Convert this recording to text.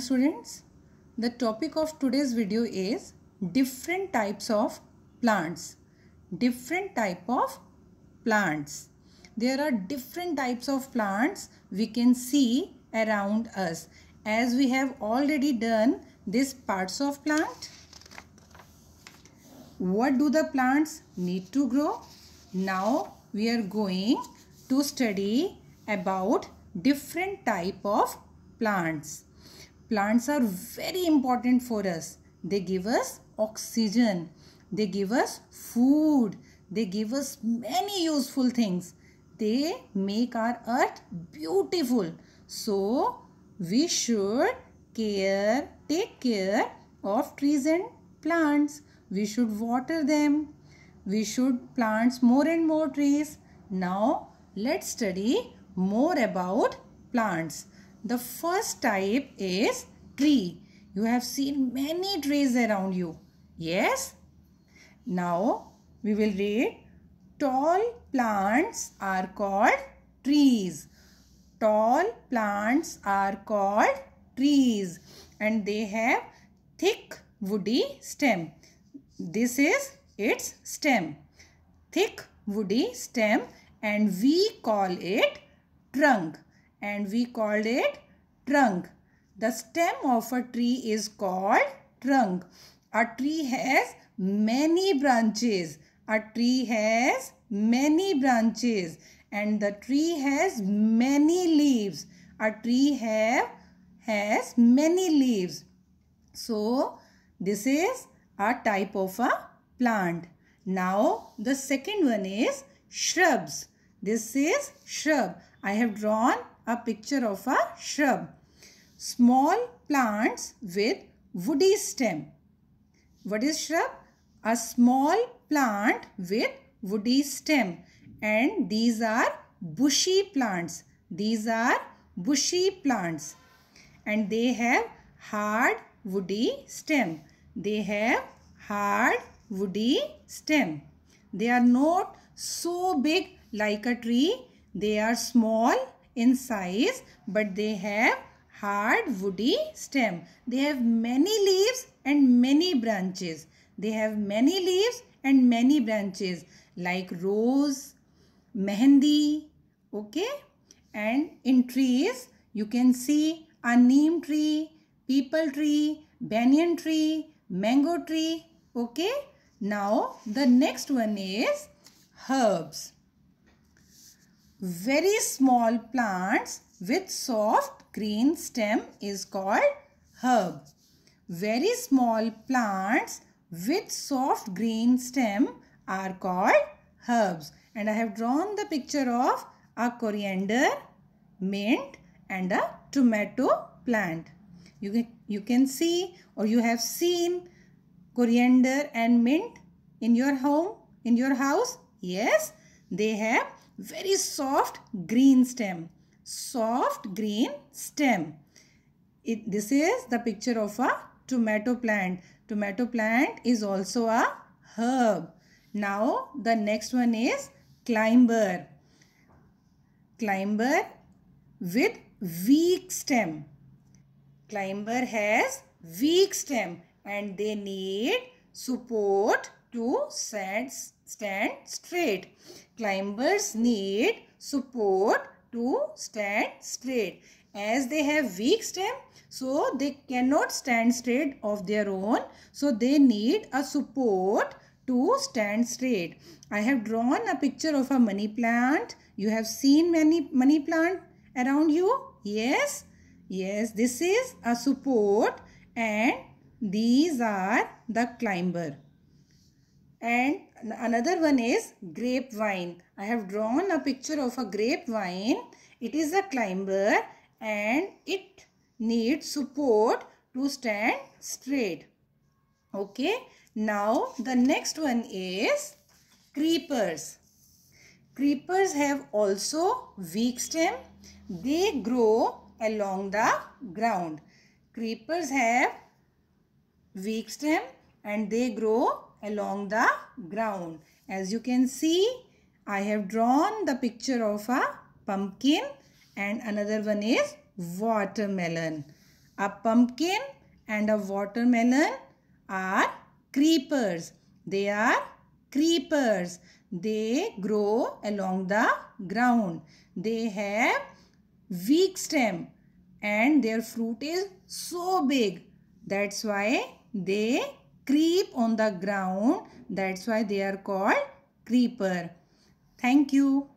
students. The topic of today's video is different types of plants. Different type of plants. There are different types of plants we can see around us. As we have already done these parts of plant. What do the plants need to grow? Now we are going to study about different type of plants plants are very important for us. They give us oxygen. They give us food. They give us many useful things. They make our earth beautiful. So, we should care, take care of trees and plants. We should water them. We should plant more and more trees. Now, let's study more about plants. The first type is tree. You have seen many trees around you. Yes? Now, we will read tall plants are called trees. Tall plants are called trees and they have thick woody stem. This is its stem. Thick woody stem and we call it trunk and we called it trunk. The stem of a tree is called trunk. A tree has many branches. A tree has many branches and the tree has many leaves. A tree have has many leaves. So, this is a type of a plant. Now, the second one is shrubs. This is shrub. I have drawn a picture of a shrub. Small plants with woody stem. What is shrub? A small plant with woody stem. And these are bushy plants. These are bushy plants. And they have hard woody stem. They have hard woody stem. They are not so big like a tree. They are small in size but they have hard woody stem. They have many leaves and many branches. They have many leaves and many branches like rose, mehendi, okay? And in trees, you can see a neem tree, people tree, banyan tree, mango tree, okay? Now, the next one is herbs very small plants with soft green stem is called herb. Very small plants with soft green stem are called herbs. And I have drawn the picture of a coriander, mint and a tomato plant. You can, you can see or you have seen coriander and mint in your home, in your house. Yes, they have very soft green stem. Soft green stem. It, this is the picture of a tomato plant. Tomato plant is also a herb. Now the next one is climber. Climber with weak stem. Climber has weak stem and they need support to set stand straight. Climbers need support to stand straight. As they have weak stem, so they cannot stand straight of their own. So they need a support to stand straight. I have drawn a picture of a money plant. You have seen many money plant around you? Yes. Yes, this is a support and these are the climber and another one is grapevine. I have drawn a picture of a grapevine. It is a climber and it needs support to stand straight. Okay. Now the next one is creepers. Creepers have also weak stem. They grow along the ground. Creepers have weak stem and they grow along the ground. As you can see, I have drawn the picture of a pumpkin and another one is watermelon. A pumpkin and a watermelon are creepers. They are creepers. They grow along the ground. They have weak stem and their fruit is so big. That's why they creep on the ground. That's why they are called creeper. Thank you.